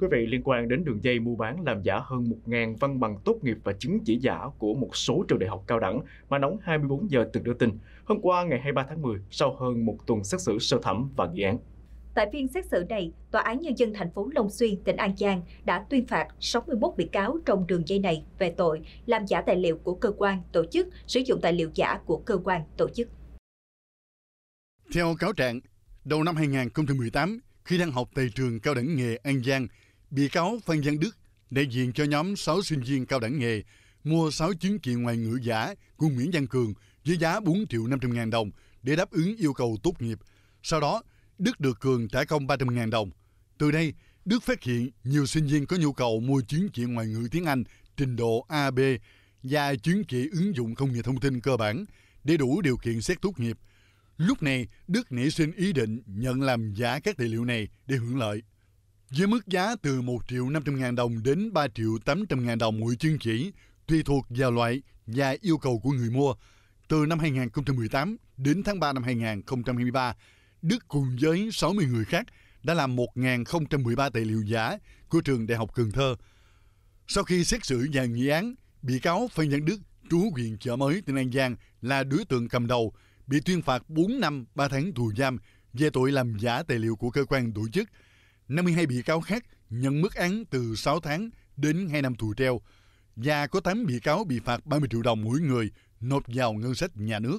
Thưa quý vị, liên quan đến đường dây mua bán làm giả hơn 1.000 văn bằng tốt nghiệp và chứng chỉ giả của một số trường đại học cao đẳng mà nóng 24 giờ từng đưa tin, hôm qua ngày 23 tháng 10, sau hơn một tuần xét xử sơ thẩm và nghị án. Tại phiên xét xử này, Tòa án Nhân dân thành phố Long Xuyên, tỉnh An Giang đã tuyên phạt 61 bị cáo trong đường dây này về tội làm giả tài liệu của cơ quan, tổ chức, sử dụng tài liệu giả của cơ quan, tổ chức. Theo cáo trạng, đầu năm 2018, khi đang học tại trường cao đẳng nghề An Giang, Bị cáo Phan Văn Đức đại diện cho nhóm 6 sinh viên cao đẳng nghề mua 6 chứng chỉ ngoại ngữ giả của Nguyễn Văn Cường với giá 4 triệu 500 ngàn đồng để đáp ứng yêu cầu tốt nghiệp. Sau đó, Đức được Cường trả công 300 ngàn đồng. Từ đây, Đức phát hiện nhiều sinh viên có nhu cầu mua chứng chỉ ngoại ngữ tiếng Anh trình độ AB và chứng chỉ ứng dụng công nghệ thông tin cơ bản để đủ điều kiện xét tốt nghiệp. Lúc này, Đức nảy sinh ý định nhận làm giả các tài liệu này để hưởng lợi. Với mức giá từ 1 triệu 500 ngàn đồng đến 3 triệu 800 ngàn đồng mỗi chương chỉ, tùy thuộc vào loại và yêu cầu của người mua, từ năm 2018 đến tháng 3 năm 2023, Đức cùng với 60 người khác đã làm 1.013 tài liệu giả của trường Đại học Cần Thơ. Sau khi xét xử và nghị án, bị cáo Phan Văn Đức, trú huyện chợ mới tỉnh An Giang là đối tượng cầm đầu, bị tuyên phạt 4 năm 3 tháng tù giam về tội làm giả tài liệu của cơ quan tổ chức – 52 bị cáo khác nhận mức án từ 6 tháng đến 2 năm tù treo và có 8 bị cáo bị phạt 30 triệu đồng mỗi người nộp vào ngân sách nhà nước.